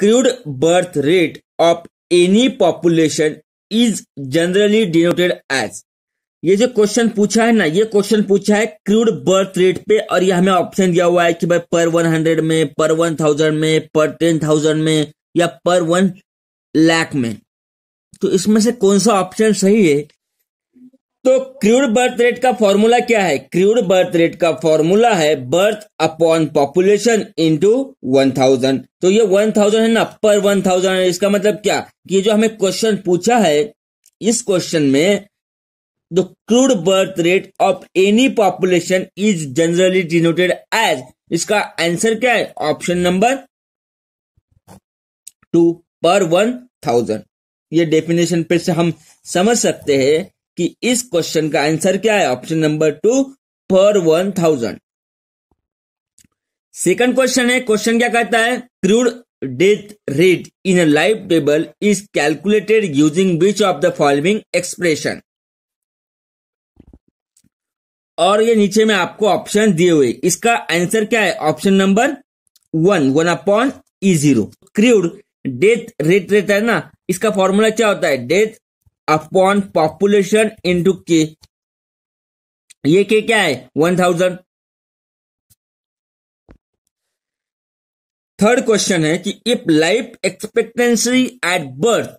crude birth rate of any population is generally denoted as ये जो question पूछा है ना ये क्वेश्चन पूछा है क्रूड बर्थ रेट पे और ये हमें ऑप्शन दिया हुआ है कि भाई पर वन हंड्रेड में पर वन थाउजेंड में पर टेन थाउजेंड में या पर वन लाख में तो इसमें से कौन सा ऑप्शन सही है तो क्रूड बर्थ रेट का फॉर्मूला क्या है क्रूड बर्थ रेट का फॉर्मूला है birth upon population into one thousand तो ये वन थाउजेंड है ना पर वन थाउजेंड है इसका मतलब क्या कि जो हमें क्वेश्चन पूछा है इस क्वेश्चन में the crude birth rate of any population is generally denoted as इसका आंसर क्या है ऑप्शन नंबर टू पर वन थाउजेंड ये डेफिनेशन पे से हम समझ सकते हैं कि इस क्वेश्चन का आंसर क्या है ऑप्शन नंबर टू पर वन थाउजेंड सेकंड क्वेश्चन है क्वेश्चन क्या कहता है crude death rate in a life table is calculated using which of the following expression और ये नीचे में आपको ऑप्शन दिए हुए इसका आंसर क्या है option number one one upon e zero crude death rate रहता है ना इसका फॉर्मूला क्या होता है डेथ अपॉन पॉपुलेशन इंटू के ये के क्या है वन थाउजेंड थर्ड क्वेश्चन है कि if life expectancy at birth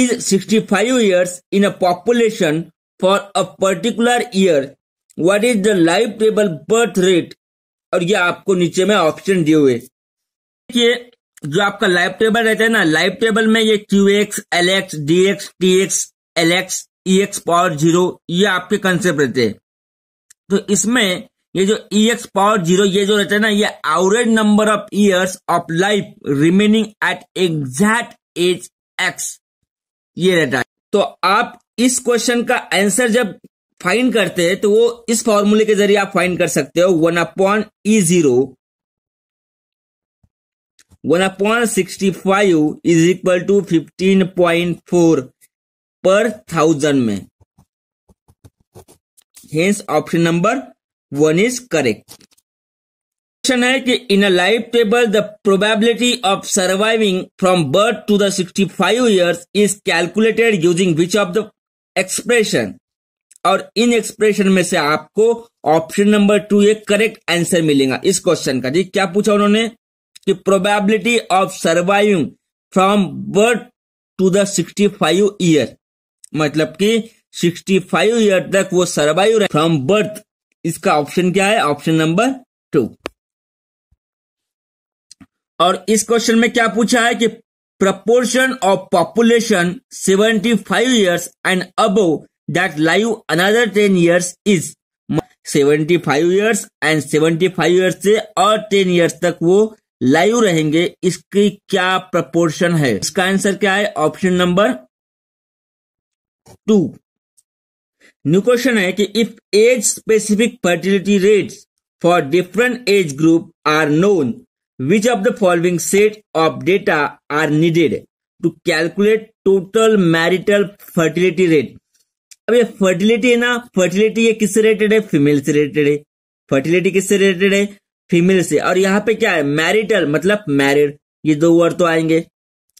is sixty five years in a population for a particular year what is the life table birth rate और ये आपको नीचे में ऑप्शन दिए हुए देखिए जो आपका लाइव टेबल रहता है ना लाइव टेबल में ये q x l x d x t x l x e x power zero ये आपके कंसेप्ट रहते हैं तो इसमें ये जो ई एक्स पावर जीरो ये जो रहता है ना ये average number of years of life remaining at exact age x ये रहता है तो आप इस क्वेश्चन का आंसर जब फाइन करते हैं तो वो इस फॉर्मूले के जरिए आप फाइन कर सकते हो one upon e zero one upon sixty five is equal to fifteen point four per thousand में hence option number one is correct question है कि in a life table the probability of surviving from birth to the five years is calculated using which of the expression और इन expression में से आपको option number two एक correct answer मिलेगा इस क्वेश्चन का जी क्या पूछा उन्होंने कि probability of surviving from birth to sixty five year मतलब कि सिक्सटी फाइव ईयर तक वो सर्वाइव रहे फ्रॉम बर्थ इसका ऑप्शन क्या है ऑप्शन नंबर टू और इस क्वेश्चन में क्या पूछा है कि proportion of population seventy five years and above that live another ten years is seventy five years and seventy five years से और टेन ईयर्स तक वो लाइव रहेंगे इसकी क्या प्रपोर्शन है इसका आंसर क्या है option number two new question है कि if age specific fertility rates for different age group are known which of the following set of data are needed to calculate total marital fertility rate अब ये fertility है ना fertility ये किससे related है female से रिलेटेड है fertility किससे रिलेटेड है फीमेल से और यहाँ पे क्या है मैरिटल मतलब मैरिड ये दो वर्ड तो आएंगे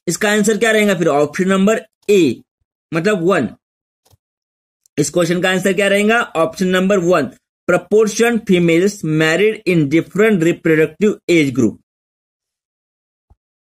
इसका आंसर क्या रहेगा फिर ऑप्शन नंबर ए मतलब वन इस क्वेश्चन का आंसर क्या रहेगा option number one proportion females married in different reproductive age group